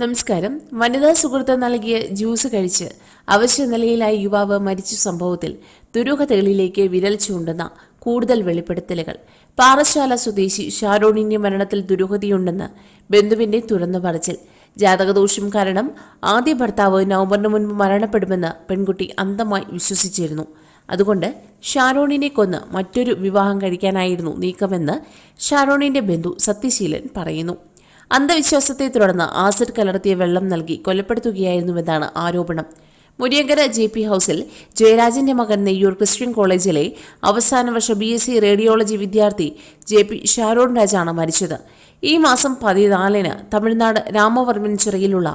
നമസ്കാരം വനിതാ സുഹൃത്ത് നൽകിയ ജ്യൂസ് കഴിച്ച് അവശ്യ നിലയിലായ യുവാവ് മരിച്ച സംഭവത്തിൽ ദുരൂഹതകളിലേക്ക് വിരൽ ചൂണ്ടുന്ന കൂടുതൽ വെളിപ്പെടുത്തലുകൾ പാറശാല സ്വദേശി ഷാരോണിന്റെ മരണത്തിൽ ദുരൂഹതയുണ്ടെന്ന് ബന്ധുവിന്റെ തുറന്നു പറച്ചിൽ ജാതകദോഷം കാരണം ആദ്യ ഭർത്താവ് നവംബറിന് മുൻപ് മരണപ്പെടുമെന്ന് പെൺകുട്ടി അന്തമായി വിശ്വസിച്ചിരുന്നു അതുകൊണ്ട് ഷാരോണിനെ കൊന്ന് മറ്റൊരു വിവാഹം കഴിക്കാനായിരുന്നു നീക്കമെന്ന് ഷാരോണിന്റെ ബന്ധു സത്യശീലൻ പറയുന്നു അന്ധവിശ്വാസത്തെ തുടർന്ന് ആസിഡ് കലർത്തിയ വെള്ളം നൽകി കൊലപ്പെടുത്തുകയായിരുന്നുവെന്നാണ് ആരോപണം മുരിയങ്കര ജെ പി ഹൌസിൽ ജയരാജന്റെ മകൻ നെയ്യൂർ ക്രിസ്ത്യൻ കോളേജിലെ അവസാന വർഷ ബി എസ് സി റേഡിയോളജി വിദ്യാർത്ഥി ജെ പി ഷാരോൺ രാജാണ് മരിച്ചത് ഈ മാസം പതിനാലിന് തമിഴ്നാട് രാമവർമ്മൻ ചിറയിലുള്ള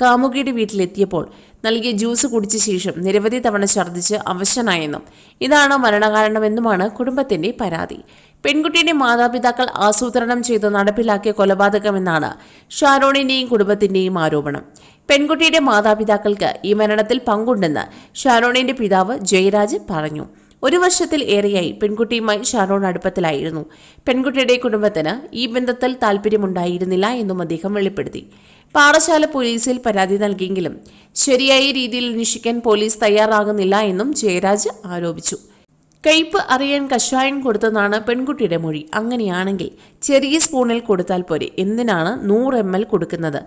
കാമുകിയുടെ വീട്ടിലെത്തിയപ്പോൾ നൽകിയ ജ്യൂസ് കുടിച്ച ശേഷം നിരവധി തവണ ഛർദ്ദിച്ച് അവശനായെന്നും ഇതാണ് മരണകാരണമെന്നുമാണ് കുടുംബത്തിന്റെ പരാതി പെൺകുട്ടിയുടെ മാതാപിതാക്കൾ ആസൂത്രണം ചെയ്ത് നടപ്പിലാക്കിയ കൊലപാതകമെന്നാണ് ഷാരോണിന്റെയും കുടുംബത്തിന്റെയും ആരോപണം പെൺകുട്ടിയുടെ മാതാപിതാക്കൾക്ക് ഈ മരണത്തിൽ പങ്കുണ്ടെന്ന് ഷാരോണിന്റെ പിതാവ് ജയരാജ് പറഞ്ഞു ഒരു വർഷത്തിൽ ഏറെയായി പെൺകുട്ടിയുമായി ഷാരോൺ അടുപ്പത്തിലായിരുന്നു പെൺകുട്ടിയുടെ കുടുംബത്തിന് ഈ ബന്ധത്തിൽ താല്പര്യമുണ്ടായിരുന്നില്ല എന്നും അദ്ദേഹം വെളിപ്പെടുത്തി പാറശാല പോലീസിൽ പരാതി നൽകിയെങ്കിലും ശരിയായ രീതിയിൽ അന്വേഷിക്കാൻ പോലീസ് തയ്യാറാകുന്നില്ല എന്നും ജയരാജ് ആരോപിച്ചു കയ്പ് അറിയാൻ കഷായം കൊടുത്തെന്നാണ് പെൺകുട്ടിയുടെ മൊഴി അങ്ങനെയാണെങ്കിൽ ചെറിയ സ്പൂണിൽ കൊടുത്താൽ പോരെ എന്തിനാണ് നൂറ് എം എൽ കൊടുക്കുന്നത്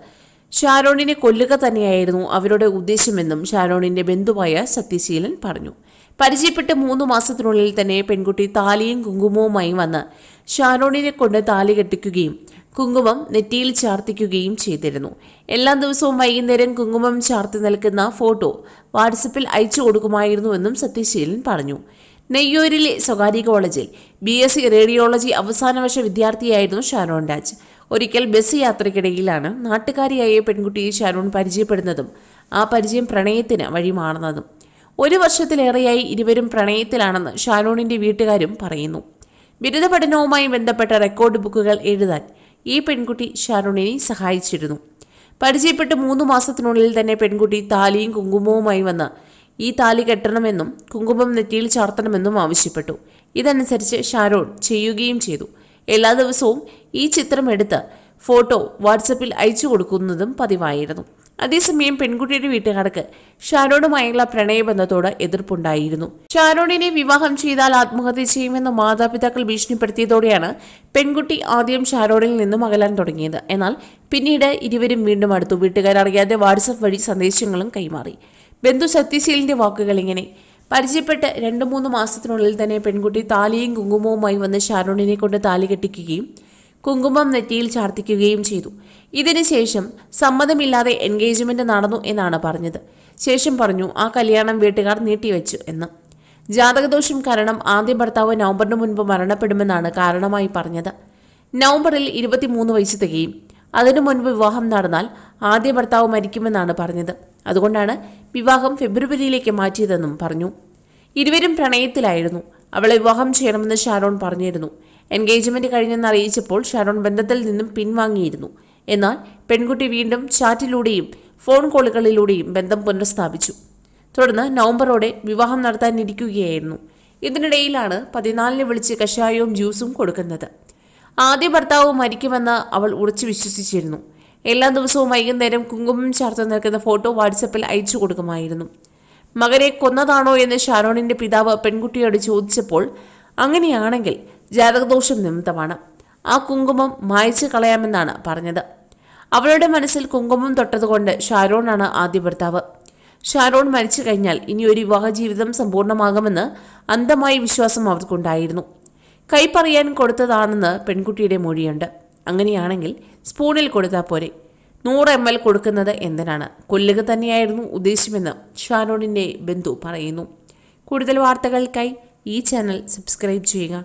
ഷാരോണിനെ കൊല്ലുക തന്നെയായിരുന്നു അവരുടെ ഉദ്ദേശമെന്നും ഷാരോണിന്റെ ബന്ധുവായ സത്യശീലൻ പറഞ്ഞു പരിചയപ്പെട്ട് മൂന്ന് മാസത്തിനുള്ളിൽ തന്നെ പെൺകുട്ടി താലിയും കുങ്കുമവുമായി വന്ന് ഷാരോണിനെ കൊണ്ട് താലി കെട്ടിക്കുകയും കുങ്കുമം നെറ്റിയിൽ ചാർത്തിക്കുകയും ചെയ്തിരുന്നു എല്ലാ ദിവസവും വൈകുന്നേരം കുങ്കുമം ചാർത്തി നിൽക്കുന്ന ഫോട്ടോ വാട്സപ്പിൽ അയച്ചു കൊടുക്കുമായിരുന്നുവെന്നും സത്യശീലൻ പറഞ്ഞു നെയ്യൂരിലെ സ്വകാര്യ കോളേജിൽ ബി എസ് സി റേഡിയോളജി അവസാന വർഷ വിദ്യാർത്ഥിയായിരുന്നു ഷാരോൺ രാജ് ഒരിക്കൽ ബസ് യാത്രയ്ക്കിടയിലാണ് നാട്ടുകാരിയായ പെൺകുട്ടിയെ ഷാരോൺ പരിചയപ്പെടുന്നതും ആ പരിചയം പ്രണയത്തിന് വഴിമാറുന്നതും ഒരു വർഷത്തിലേറെയായി ഇരുവരും പ്രണയത്തിലാണെന്ന് ഷാരോണിന്റെ വീട്ടുകാരും പറയുന്നു ബിരുദ പഠനവുമായി ബന്ധപ്പെട്ട റെക്കോർഡ് ബുക്കുകൾ എഴുതാൻ ഈ പെൺകുട്ടി ഷാരോണിനെ സഹായിച്ചിരുന്നു പരിചയപ്പെട്ട് മൂന്ന് മാസത്തിനുള്ളിൽ തന്നെ പെൺകുട്ടി താലിയും കുങ്കുമവുമായി വന്ന് ഈ താലി കെട്ടണമെന്നും കുങ്കുമം നെറ്റിയിൽ ചാർത്തണമെന്നും ആവശ്യപ്പെട്ടു ഇതനുസരിച്ച് ഷാരോൺ ചെയ്യുകയും ചെയ്തു എല്ലാ ദിവസവും ഈ ചിത്രം എടുത്ത് ഫോട്ടോ വാട്സപ്പിൽ അയച്ചു കൊടുക്കുന്നതും പതിവായിരുന്നു അതേസമയം പെൺകുട്ടിയുടെ വീട്ടുകാർക്ക് ഷാരോണുമായുള്ള പ്രണയബന്ധത്തോട് എതിർപ്പുണ്ടായിരുന്നു ഷാരോണിനെ വിവാഹം ചെയ്താൽ ആത്മഹത്യ ചെയ്യുമെന്ന് മാതാപിതാക്കൾ ഭീഷണിപ്പെടുത്തിയതോടെയാണ് പെൺകുട്ടി ആദ്യം ഷാരോണിൽ നിന്നും അകലാൻ തുടങ്ങിയത് എന്നാൽ പിന്നീട് ഇരുവരും വീണ്ടും അടുത്തു വീട്ടുകാരറിയാതെ വാട്സപ്പ് വഴി സന്ദേശങ്ങളും കൈമാറി ബന്ധു സത്യശീലിന്റെ വാക്കുകൾ ഇങ്ങനെ പരിചയപ്പെട്ട് രണ്ടു മൂന്ന് മാസത്തിനുള്ളിൽ തന്നെ പെൺകുട്ടി താലിയും കുങ്കുമവുമായി വന്ന് ഷാരോണിനെ കൊണ്ട് താലി കെട്ടിക്കുകയും കുങ്കുമം നെറ്റിയിൽ ചാർത്തിക്കുകയും ചെയ്തു ഇതിനുശേഷം സമ്മതമില്ലാതെ എൻഗേജ്മെന്റ് നടന്നു എന്നാണ് പറഞ്ഞത് ശേഷം പറഞ്ഞു ആ കല്യാണം വീട്ടുകാർ നീട്ടിവെച്ചു എന്ന് ജാതകദോഷം കാരണം ആദ്യ ഭർത്താവ് നവംബറിന് മുൻപ് മരണപ്പെടുമെന്നാണ് കാരണമായി പറഞ്ഞത് നവംബറിൽ ഇരുപത്തിമൂന്ന് വയസ്സ് തികയും അതിനു മുൻപ് വിവാഹം നടന്നാൽ ആദ്യ ഭർത്താവ് മരിക്കുമെന്നാണ് പറഞ്ഞത് അതുകൊണ്ടാണ് വിവാഹം ഫെബ്രുവരിയിലേക്ക് മാറ്റിയതെന്നും പറഞ്ഞു ഇരുവരും പ്രണയത്തിലായിരുന്നു അവളെ വിവാഹം ചെയ്യണമെന്ന് ഷാരോൺ പറഞ്ഞിരുന്നു എൻഗേജ്മെന്റ് കഴിഞ്ഞെന്ന് അറിയിച്ചപ്പോൾ ഷാരോൺ ബന്ധത്തിൽ നിന്നും പിൻവാങ്ങിയിരുന്നു എന്നാൽ പെൺകുട്ടി വീണ്ടും ചാറ്റിലൂടെയും ഫോൺ കോളുകളിലൂടെയും ബന്ധം പുനഃസ്ഥാപിച്ചു തുടർന്ന് നവംബറോടെ വിവാഹം നടത്താനിരിക്കുകയായിരുന്നു ഇതിനിടയിലാണ് പതിനാലിന് വിളിച്ച് കഷായവും ജ്യൂസും കൊടുക്കുന്നത് ആദ്യ ഭർത്താവ് മരിക്കുമെന്ന് അവൾ ഉറച്ചു വിശ്വസിച്ചിരുന്നു എല്ലാ ദിവസവും വൈകുന്നേരം കുങ്കുമം ചാർത്ത് നിൽക്കുന്ന ഫോട്ടോ വാട്സപ്പിൽ അയച്ചു കൊടുക്കുമായിരുന്നു മകനെ കൊന്നതാണോ എന്ന് ഷാരോണിന്റെ പിതാവ് പെൺകുട്ടിയോട് ചോദിച്ചപ്പോൾ അങ്ങനെയാണെങ്കിൽ ജാതകദോഷം നിമിത്തമാണ് ആ കുങ്കുമം മായച്ചു കളയാമെന്നാണ് പറഞ്ഞത് അവളുടെ മനസ്സിൽ കുങ്കുമം തൊട്ടതുകൊണ്ട് ഷാരോണാണ് ആദ്യ ഭർത്താവ് ഷാരോൺ മരിച്ചു കഴിഞ്ഞാൽ ഇനി ഒരു വിവാഹ ജീവിതം സമ്പൂർണ്ണമാകുമെന്ന് അന്ധമായി വിശ്വാസം അവർക്കുണ്ടായിരുന്നു കൈപ്പറിയാൻ കൊടുത്തതാണെന്ന് പെൺകുട്ടിയുടെ മൊഴിയുണ്ട് അങ്ങനെയാണെങ്കിൽ സ്പൂണിൽ കൊടുത്താൽ പോരെ നൂറ് എം എൽ കൊടുക്കുന്നത് എന്തിനാണ് കൊല്ലുക തന്നെയായിരുന്നു ഉദ്ദേശമെന്ന് ഷാനോണിൻ്റെ ബന്ധു പറയുന്നു കൂടുതൽ വാർത്തകൾക്കായി ഈ ചാനൽ സബ്സ്ക്രൈബ് ചെയ്യുക